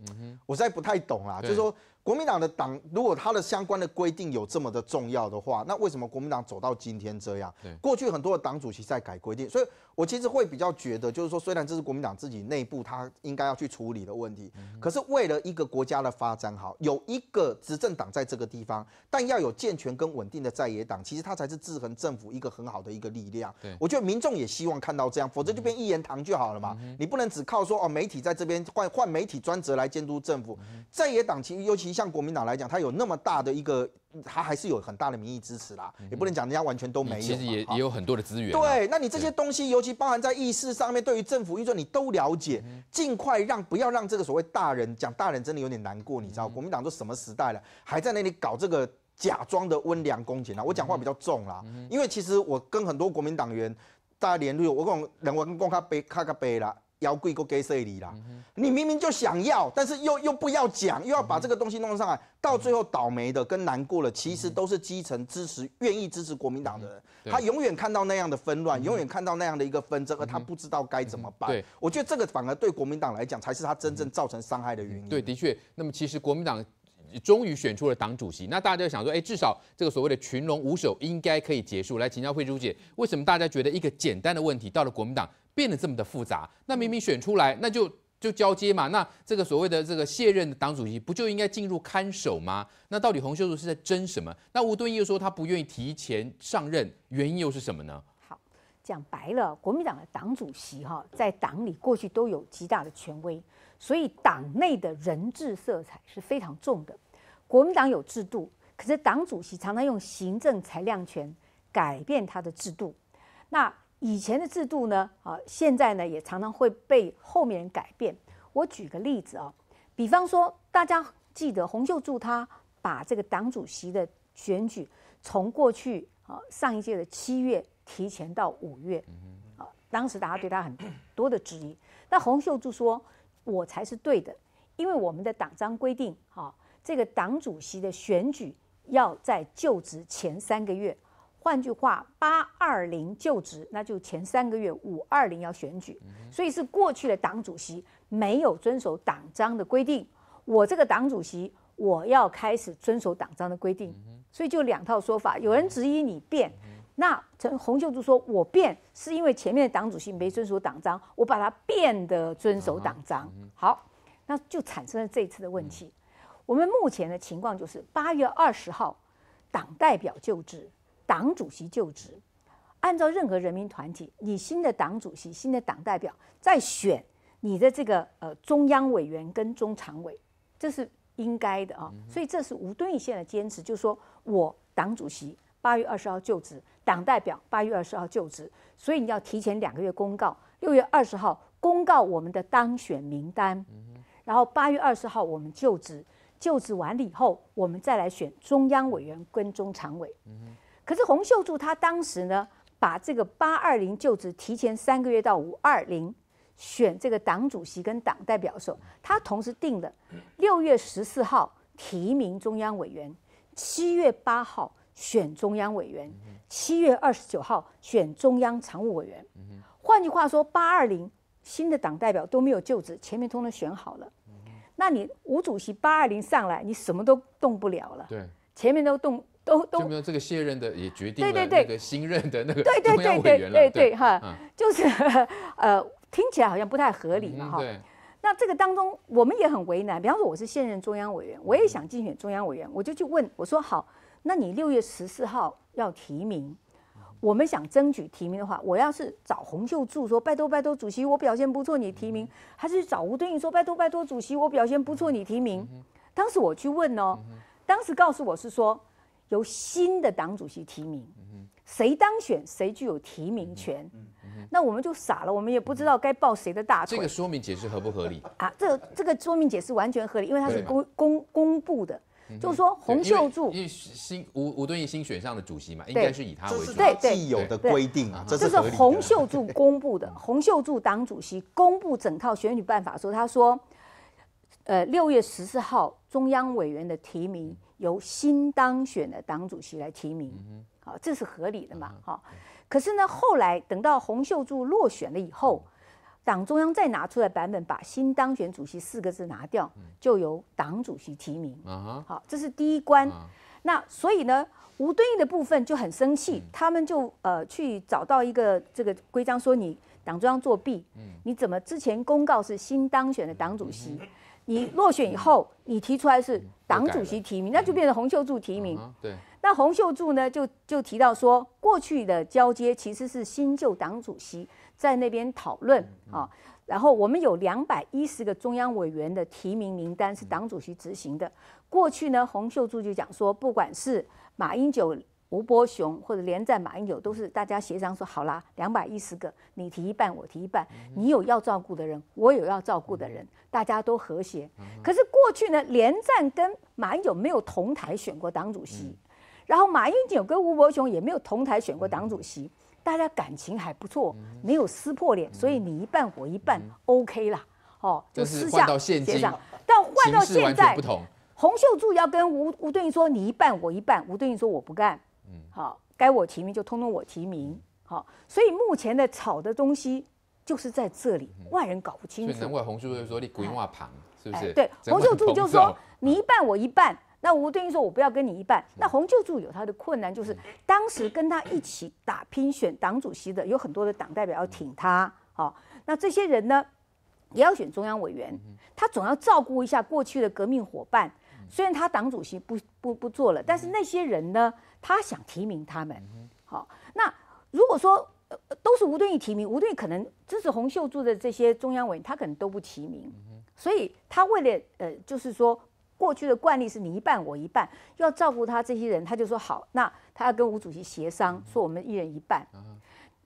我实在不太懂啊。就是说。国民党的党，如果他的相关的规定有这么的重要的话，那为什么国民党走到今天这样？过去很多的党主席在改规定，所以我其实会比较觉得，就是说，虽然这是国民党自己内部他应该要去处理的问题，可是为了一个国家的发展好，有一个执政党在这个地方，但要有健全跟稳定的在野党，其实他才是制衡政府一个很好的一个力量。对，我觉得民众也希望看到这样，否则就变一言堂就好了嘛。你不能只靠说哦，媒体在这边换换媒体专责来监督政府，在野党其实尤其。像国民党来讲，他有那么大的一个，他还是有很大的民意支持啦，也不能讲人家完全都没有。其实也也有很多的资源。对，那你这些东西，尤其包含在意事上面，对于政府运作你都了解，尽快让不要让这个所谓大人讲大人，真的有点难过。你知道国民党都什么时代了，还在那里搞这个假装的温良恭俭啊？我讲话比较重啦，因为其实我跟很多国民党员大家联络，我跟我跟公卡背卡卡背啦，要贵国给谁啦？你明明就想要，但是又又不要讲，又要把这个东西弄上来，到最后倒霉的跟难过了，其实都是基层支持、愿意支持国民党的人。他永远看到那样的纷乱，永远看到那样的一个纷争，而他不知道该怎么办。我觉得这个反而对国民党来讲，才是他真正造成伤害的原因。对，的确。那么其实国民党终于选出了党主席，那大家就想说，哎，至少这个所谓的群龙无首应该可以结束。来请教慧珠姐，为什么大家觉得一个简单的问题到了国民党？变得这么的复杂，那明明选出来，那就就交接嘛。那这个所谓的这个卸任的党主席不就应该进入看守吗？那到底洪秀柱是在争什么？那吴敦义又说他不愿意提前上任，原因又是什么呢？好，讲白了，国民党的党主席哈，在党里过去都有极大的权威，所以党内的人治色彩是非常重的。国民党有制度，可是党主席常常用行政裁量权改变他的制度，那。以前的制度呢，啊，现在呢也常常会被后面人改变。我举个例子啊，比方说大家记得，洪秀柱他把这个党主席的选举从过去啊上一届的七月提前到五月，啊，当时大家对他很多的质疑。那洪秀柱说：“我才是对的，因为我们的党章规定，啊，这个党主席的选举要在就职前三个月。”换句话，八二零就职，那就前三个月五二零要选举，所以是过去的党主席没有遵守党章的规定。我这个党主席，我要开始遵守党章的规定。所以就两套说法，有人质疑你变，那陈洪秀柱说我变是因为前面的党主席没遵守党章，我把它变得遵守党章。好，那就产生了这次的问题。我们目前的情况就是八月二十号，党代表就职。党主席就职，按照任何人民团体，你新的党主席、新的党代表再选你的这个呃中央委员跟中常委，这是应该的啊。所以这是吴敦义现在的坚持，就是说我党主席八月二十号就职，党代表八月二十号就职，所以你要提前两个月公告，六月二十号公告我们的当选名单，然后八月二十号我们就职，就职完了以后，我们再来选中央委员跟中常委。可是，洪秀柱他当时呢，把这个八二零就职提前三个月到五二零选这个党主席跟党代表的时候，他同时定了六月十四号提名中央委员，七月八号选中央委员，七月二十九号选中央常务委员。换句话说，八二零新的党代表都没有就职，前面通通选好了，那你吴主席八二零上来，你什么都动不了了。对，前面都动。都都没有这个卸任的也决定那个新任的那个对对 对员对对哈，就是呃听起来好像不太合理哈。那这个当中我们也很为难，比方说我是现任中央委员，我也想竞选中央委员，我就去问我说好，那你六月十四号要提名，我们想争取提名的话，我要是找洪秀柱说拜托拜托主席我表现不错你提名，还是找吴敦义说拜托拜托主席我表现不错你提名？当时我去问哦，当时告诉我是说。由新的党主席提名，谁当选谁具有提名权。那我们就傻了，我们也不知道该报谁的大腿。这个说明解释合不合理啊？这这个说明解释完全合理，因为它是公公公布的，就是说，洪秀柱，因为新吴吴敦义新选上的主席嘛，应该是以他为对对既有的规定，这是洪秀柱 公布的，洪秀柱党主席公布整套选举办法说，他说，呃，六月十四号中央委员的提名。由新当选的党主席来提名，好，这是合理的嘛？好，可是呢，后来等到洪秀柱落选了以后，党中央再拿出来版本，把“新当选主席”四个字拿掉，就由党主席提名。好，这是第一关。那所以呢，吴敦义的部分就很生气，他们就呃去找到一个这个规章，说你党中央作弊，你怎么之前公告是新当选的党主席，你落选以后你提出来是？党主席提名，那就变成洪秀柱提名。对，那洪秀柱呢，就就提到说，过去的交接其实是新旧党主席在那边讨论啊。然后我们有两百一十个中央委员的提名名单是党主席执行的。过去呢，洪秀柱就讲说，不管是马英九。吴伯雄或者连战、马英九都是大家协商说好啦，两百一十个，你提一半，我提一半。你有要照顾的人，我有要照顾的人，大家都和谐。可是过去呢，连战跟马英九没有同台选过党主席，然后马英九跟吴伯雄也没有同台选过党主席，大家感情还不错，没有撕破脸，所以你一半我一半，OK 啦。哦，就私下协商。但换到现在，洪秀柱要跟吴吴敦义说你一半我一半，吴敦义说我不干。好，该我提名就通通我提名。好，所以目前的炒的东西就是在这里，外人搞不清楚。所以难怪洪秀柱说你鬼话旁，是不是？对，洪秀柱就说你一半我一半。那吴敦义说我不要跟你一半。那洪秀柱有他的困难，就是当时跟他一起打拼选党主席的有很多的党代表要挺他。好，那这些人呢也要选中央委员，他总要照顾一下过去的革命伙伴。虽然他党主席不不不做了，但是那些人呢？他想提名他们，好，那如果说都是吴敦义提名，吴敦义可能支持洪秀柱的这些中央委，他可能都不提名，所以他为了呃，就是说过去的惯例是你一半我一半，要照顾他这些人，他就说好，那他要跟吴主席协商，说我们一人一半。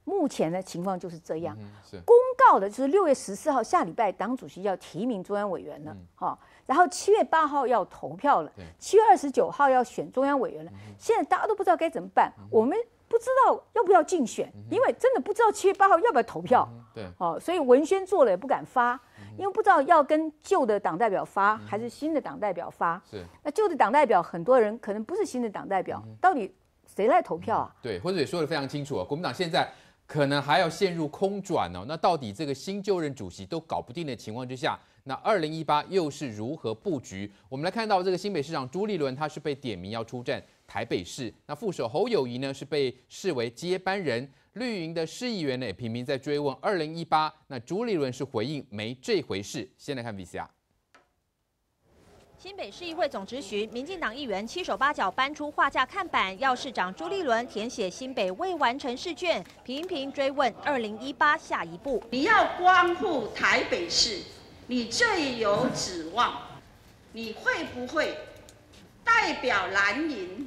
目前的情况就是这样，公告的就是六月十四号下礼拜，党主席要提名中央委员了，哈。然后七月八号要投票了，七月二十九号要选中央委员了。现在大家都不知道该怎么办，我们不知道要不要竞选，因为真的不知道七月八号要不要投票。对，哦，所以文宣做了也不敢发，因为不知道要跟旧的党代表发还是新的党代表发。是，那旧的党代表很多人可能不是新的党代表，到底谁来投票啊？对，或者也说得非常清楚啊，国民党现在可能还要陷入空转哦。那到底这个新就任主席都搞不定的情况之下？那二零一八又是如何布局？我们来看到这个新北市长朱立伦，他是被点名要出战台北市。那副手侯友谊呢，是被视为接班人。绿营的市议员呢，也频频在追问二零一八。那朱立伦是回应没这回事。先来看 VCR。新北市议会总执行民进党议员七手八脚搬出画架看板，要市长朱立伦填写新北未完成试卷，频频追问二零一八下一步。你要光复台北市。你最有指望，你会不会代表南宁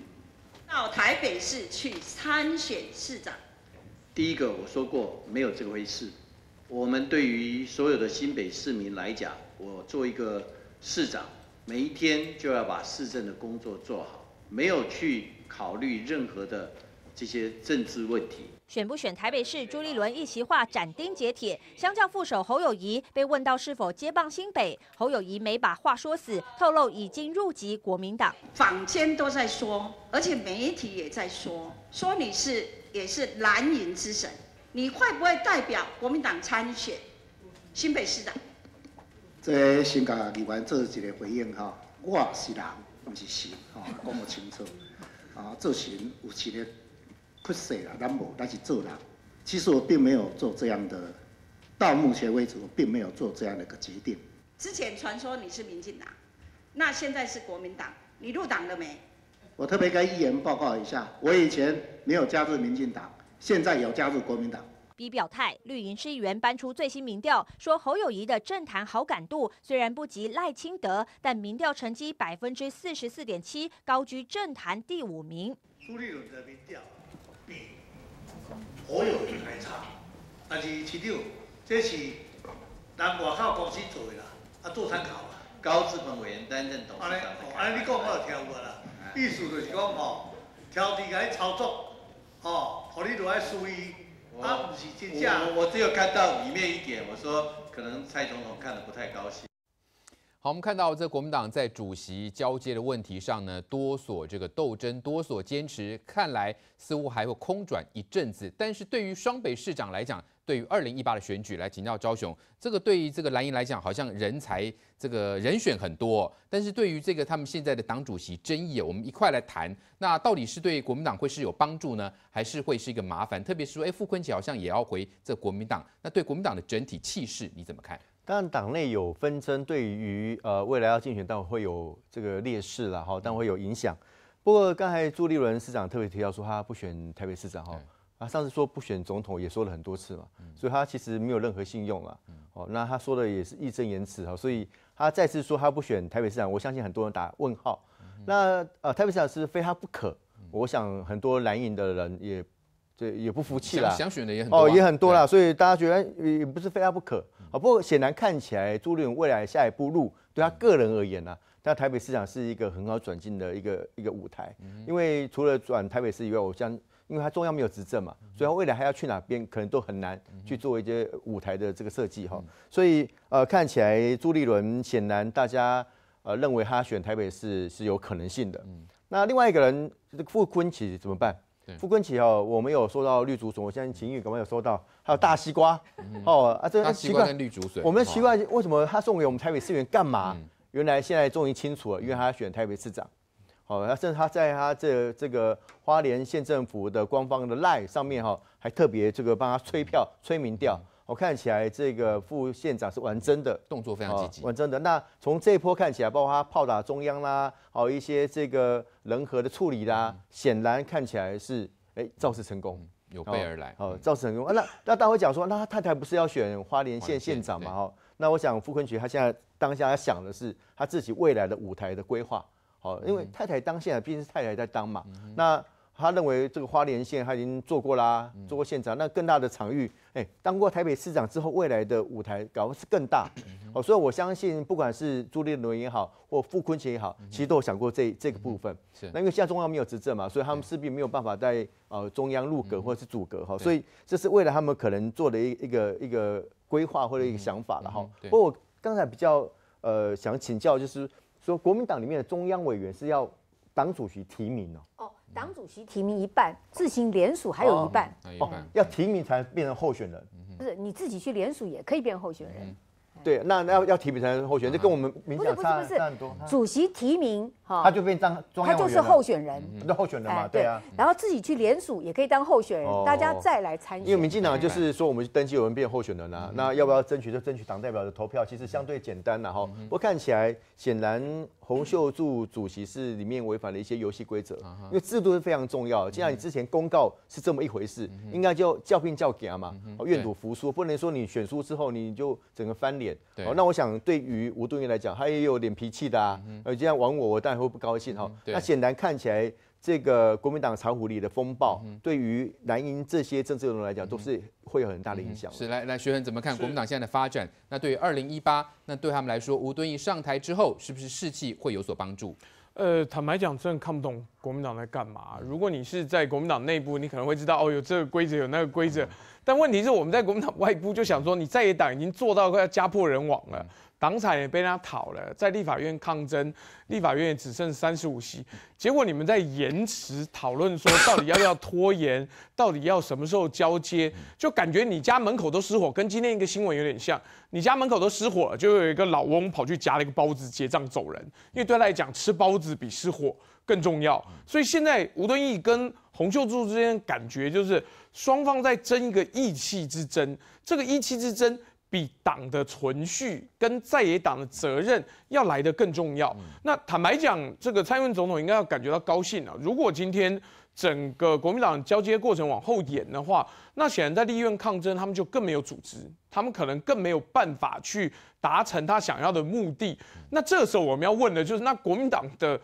到台北市去参选市长？第一个我说过没有这回事，我们对于所有的新北市民来讲，我做一个市长，每一天就要把市政的工作做好，没有去考虑任何的。这些政治问题，选不选台北市？朱立伦一席话斩钉截铁。相较副手侯友谊被问到是否接棒新北，侯友谊没把话说死，透露已经入籍国民党。坊间都在说，而且媒体也在说，说你是也是蓝营之神，你会不会代表国民党参选新北市长？在新港旅馆做几个回应哈，我是人，不是神，哈，讲不清楚。啊，做神有几？不写了，他无，他是做了。其实我并没有做这样的，到目前为止我并没有做这样的一个决定。之前传说你是民进党，那现在是国民党，你入党了没？我特别跟议员报告一下，我以前没有加入民进党，现在有加入国民党。比表态，绿营市议员搬出最新民调，说侯友谊的政坛好感度虽然不及赖清德，但民调成绩百分之四十四点七，高居政坛第五名。所有还差，但是市场这是咱外靠公司做的啦，啊做参考啦，高资本委员担任。董啊，你哦，尼，你讲我就听过啦，意思就是讲哦，挑起个操作，哦，让你在来输伊，啊，不是这样。我我只有看到里面一点，我说可能蔡总统看的不太高兴。好，我们看到这国民党在主席交接的问题上呢，多所这个斗争，多所坚持，看来似乎还会空转一阵子。但是对于双北市长来讲，对于二零一八的选举来请教昭雄，这个对于这个蓝营来讲，好像人才这个人选很多。但是对于这个他们现在的党主席争议，我们一块来谈。那到底是对国民党会是有帮助呢，还是会是一个麻烦？特别是说，哎，傅昆萁好像也要回这国民党，那对国民党的整体气势你怎么看？但党内有纷争，对于呃未来要竞选，当然会有这个劣势了哈，但会有影响。不过刚才朱立伦市长特别提到说，他不选台北市长哈，他上次说不选总统也说了很多次嘛，所以他其实没有任何信用啊。哦，那他说的也是义正言辞哈，所以他再次说他不选台北市长，我相信很多人打问号。那呃台北市长是非他不可，我想很多蓝营的人也。对，也不服气啦，想选的也很多，哦，也很多啦，所以大家觉得也不是非他不可。啊，不过显然看起来朱立伦未来下一步路，对他个人而言呢，但台北市场是一个很好转进的一个一个舞台，因为除了转台北市以外，我将。因为他中央没有执政嘛，所以他未来还要去哪边，可能都很难去做一些舞台的这个设计哈。所以呃，看起来朱立伦显然大家呃认为他选台北市是有可能性的。那另外一个人就是傅昆萁怎么办？富根奇哦，我们有收到绿竹笋，我现在晴雨刚刚有收到，还有大西瓜哦啊，这大西瓜跟绿竹笋，我们奇怪为什么他送给我们台北市员干嘛？原来现在终于清楚了，因为他选台北市长，好，甚至他在他这这个花莲县政府的官方的 line 上面哈，还特别这个帮他催票、催民调。我看起来，这个副县长是玩真的，动作非常积极，玩真的。那从这一波看起来，包括他炮打中央啦，还有一些这个人和的处理啦，显然看起来是哎，造势成功，有备而来，哦，造势成功。那那大家讲说，那他太太不是要选花莲县县长嘛？哦，那我想傅昆渠他现在当下他想的是他自己未来的舞台的规划，好，因为太太当现在毕竟是太太在当嘛，那。他认为这个花莲县他已经做过啦，做过县长。那更大的场域，哎，当过台北市长之后，未来的舞台搞是更大。哦，所以我相信不管是朱立伦也好，或傅昆萁也好，其实都有想过这这个部分。是。那因为现在中央没有执政嘛，所以他们势必没有办法在呃中央入阁或者是主阁哈。所以这是未来他们可能做的一一个一个规划或者一个想法了哈。不过刚才比较呃想请教，就是说国民党里面的中央委员是要党主席提名哦。哦。党主席提名一半，自行联署还有一半。哦，要提名才变成候选人，不是你自己去联署也可以变候选人。对，那那要提名才能候选人，这跟我们民进党不是，主席提名。他就变当，他就是候选人，那候选人嘛，对啊，然后自己去联署也可以当候选人，大家再来参选。因为民进党就是说，我们登记有人变候选人啦，那要不要争取就争取党代表的投票？其实相对简单啦，哈。不过看起来显然洪秀柱主席是里面违反了一些游戏规则，因为制度是非常重要。既然你之前公告是这么一回事，应该就叫病叫假嘛，愿赌服输，不能说你选输之后你就整个翻脸。哦，那我想对于吴敦义来讲，他也有点脾气的啊，呃，这样玩我，我当然。会不高兴哈？那显然看起来，这个国民党长虎里的风暴，对于蓝营这些政治人物来讲，都是会有很大的影响。是，来，来，学恒怎么看国民党现在的发展？那对于二零一八，那对他们来说，吴敦义上台之后，是不是士气会有所帮助？呃，坦白讲，真的看不懂国民党在干嘛。如果你是在国民党内部，你可能会知道，哦，有这个规则，有那个规则。但问题是，我们在国民党外部就想说，你在一党已经做到快家破人亡了。党产也被他讨了，在立法院抗争，立法院也只剩三十五席。结果你们在延迟讨论，说到底要不要拖延，到底要什么时候交接，就感觉你家门口都失火，跟今天一个新闻有点像。你家门口都失火了，就有一个老翁跑去夹一个包子结账走人，因为对他来讲，吃包子比失火更重要。所以现在吴敦义跟洪秀柱之间，感觉就是双方在争一个义气之争，这个义气之争。比党的存续跟在野党的责任要来得更重要。那坦白讲，这个蔡英文总统应该要感觉到高兴了。如果今天整个国民党交接过程往后延的话，那显然在立院抗争，他们就更没有组织，他们可能更没有办法去达成他想要的目的。那这时候我们要问的就是，那国民党的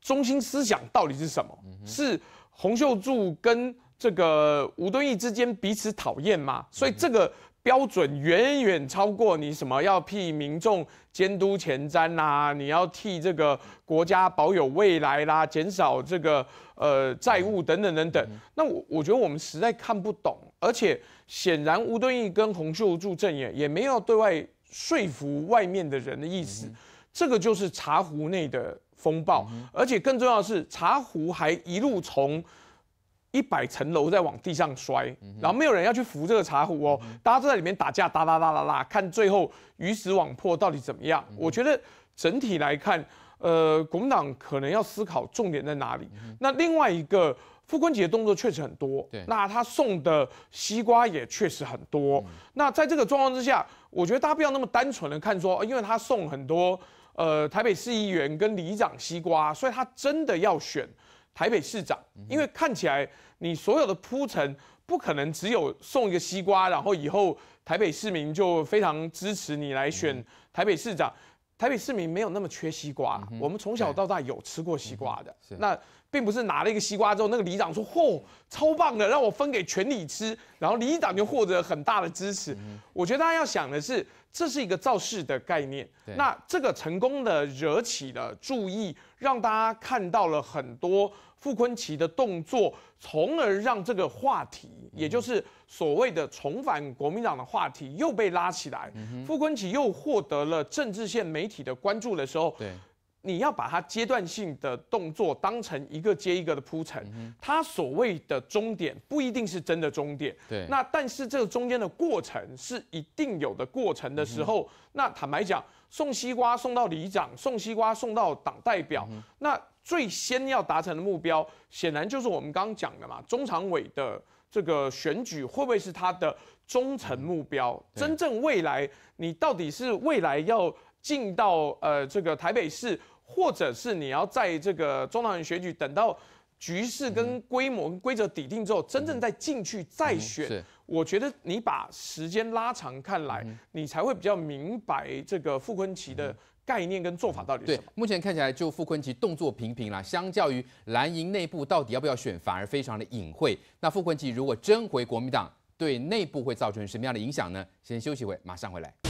中心思想到底是什么？是洪秀柱跟？这个吴敦义之间彼此讨厌嘛，所以这个标准远远超过你什么要替民众监督前瞻啦，你要替这个国家保有未来啦，减少这个呃债务等等等等。那我我觉得我们实在看不懂，而且显然吴敦义跟洪秀柱阵也也没有对外说服外面的人的意思。这个就是茶壶内的风暴，而且更重要的是茶壶还一路从。一百层楼在往地上摔，然后没有人要去扶这个茶壶哦，大家都在里面打架，打打打打打，看最后鱼死网破到底怎么样？我觉得整体来看，呃，国民党可能要思考重点在哪里。那另外一个傅昆萁动作确实很多，那他送的西瓜也确实很多。那在这个状况之下，我觉得大家不要那么单纯的看说，因为他送很多呃台北市议员跟里长西瓜，所以他真的要选。台北市长，因为看起来你所有的铺陈不可能只有送一个西瓜，然后以后台北市民就非常支持你来选台北市长。台北市民没有那么缺西瓜，我们从小到大有吃过西瓜的。那并不是拿了一个西瓜之后，那个里长说“嚯，超棒的，让我分给全里吃”，然后里长就获得很大的支持。我觉得大家要想的是。这是一个造势的概念。那这个成功的惹起了注意，让大家看到了很多傅昆奇的动作，从而让这个话题，也就是所谓的重返国民党的话题，又被拉起来。傅昆奇又获得了政治线媒体的关注的时候。你要把它阶段性的动作当成一个接一个的铺陈，它所谓的终点不一定是真的终点。对。那但是这个中间的过程是一定有的过程的时候，那坦白讲，送西瓜送到里长，送西瓜送到党代表，那最先要达成的目标，显然就是我们刚刚讲的嘛，中常委的这个选举会不会是他的终成目标？真正未来，你到底是未来要进到呃这个台北市？或者是你要在这个中老年选举等到局势跟规模跟规则底定之后，真正在进去再选。我觉得你把时间拉长看来，你才会比较明白这个傅昆奇的概念跟做法到底。是什么？目前看起来就傅昆奇动作频频啦，相较于蓝营内部到底要不要选，反而非常的隐晦。那傅昆奇如果真回国民党，对内部会造成什么样的影响呢？先休息会，马上回来。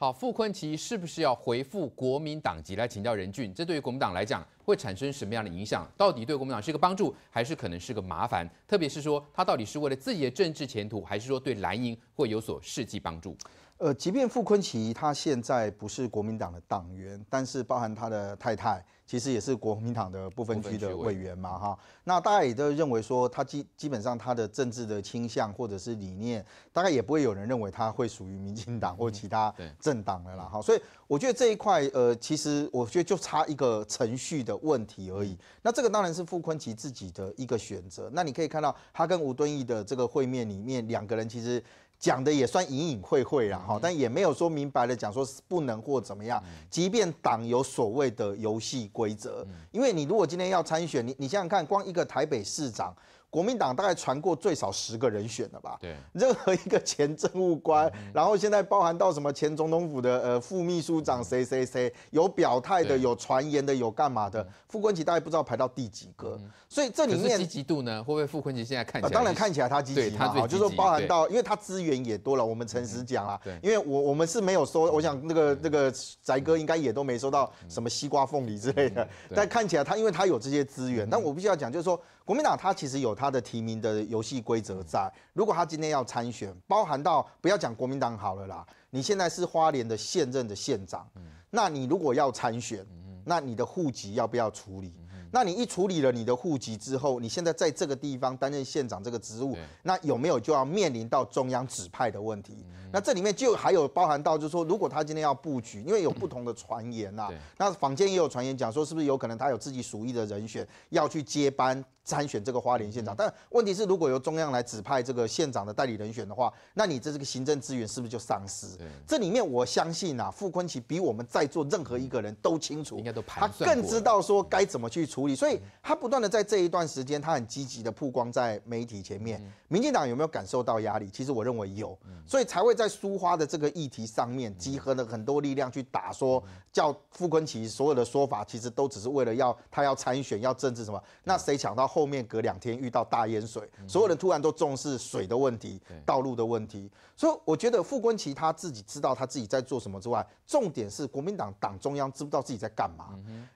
好，傅昆萁是不是要回复国民党籍来请教任俊？这对于国民党来讲会产生什么样的影响？到底对国民党是一个帮助，还是可能是个麻烦？特别是说他到底是为了自己的政治前途，还是说对蓝营会有所实际帮助？呃，即便傅昆萁他现在不是国民党的党员，但是包含他的太太。其实也是国民党的部分区的委员嘛，哈，那大家也都认为说他基基本上他的政治的倾向或者是理念，大概也不会有人认为他会属于民进党或其他政党了啦，哈，所以我觉得这一块，呃，其实我觉得就差一个程序的问题而已。那这个当然是傅昆奇自己的一个选择。那你可以看到他跟吴敦义的这个会面里面，两个人其实。讲的也算隐隐晦晦了哈，但也没有说明白了讲说是不能或怎么样。即便党有所谓的游戏规则，因为你如果今天要参选，你你想想看，光一个台北市长。国民党大概传过最少十个人选了吧？对，任何一个前政务官，然后现在包含到什么前总统府的呃副秘书长谁谁谁，有表态的，有传言的，有干嘛的？傅昆萁大概不知道排到第几个，所以这里面积极度呢，会不会傅昆萁现在看起来？当然看起来他积极嘛，就是说包含到，因为他资源也多了。我们诚实讲啊，因为我我们是没有收，我想那个那个宅哥应该也都没收到什么西瓜凤梨之类的。但看起来他，因为他有这些资源，但我必须要讲，就是说。国民党他其实有他的提名的游戏规则在。如果他今天要参选，包含到不要讲国民党好了啦，你现在是花莲的现任的县长，那你如果要参选，那你的户籍要不要处理？那你一处理了你的户籍之后，你现在在这个地方担任县长这个职务，那有没有就要面临到中央指派的问题？那这里面就还有包含到，就是说，如果他今天要布局，因为有不同的传言呐，那坊间也有传言讲说，是不是有可能他有自己属意的人选要去接班参选这个花莲县长？但问题是，如果由中央来指派这个县长的代理人选的话，那你这这个行政资源是不是就丧失？这里面我相信啊，傅昆奇比我们在座任何一个人都清楚，应该都他更知道说该怎么去处理，所以他不断的在这一段时间，他很积极的曝光在媒体前面。民进党有没有感受到压力？其实我认为有，所以才会。在苏花的这个议题上面，集合了很多力量去打，说叫傅昆奇所有的说法，其实都只是为了要他要参选，要政治什么？那谁想到后面隔两天遇到大淹水，所有人突然都重视水的问题、道路的问题。所以我觉得傅昆奇他自己知道他自己在做什么之外，重点是国民党党中央知不知道自己在干嘛？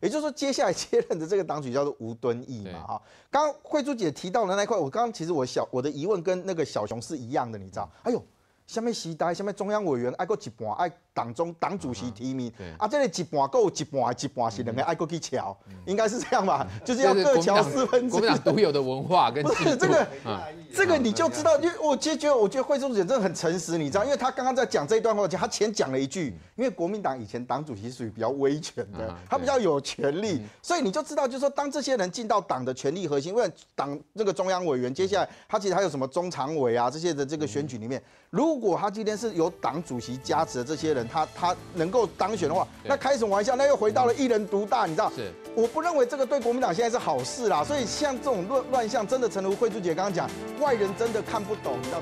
也就是说，接下来接任的这个党主席叫做吴敦义嘛？哈，刚慧珠姐提到的那块，我刚刚其实我小我的疑问跟那个小熊是一样的，你知道？哎呦。什么时代？什么中央委员？爱国一半爱。党中党主席提名，啊，这里一半够一半，一半是两个，爱国去桥，应该是这样吧？就是要各桥四分之。国民党独有的文化跟制度。这个，这个你就知道，因为我其实觉得，我觉得惠中选真的很诚实，你知道，因为他刚刚在讲这一段话，他前讲了一句，因为国民党以前党主席属于比较威权的，他比较有权力，所以你就知道，就是说，当这些人进到党的权力核心，因为党这个中央委员，接下来他其实还有什么中常委啊这些的这个选举里面，如果他今天是有党主席加持的这些人。他他能够当选的话，那开什么玩笑？那又回到了一人独大，你知道？是，我不认为这个对国民党现在是好事啦。所以像这种乱乱象，真的，成如慧珠姐刚刚讲，外人真的看不懂，你知道？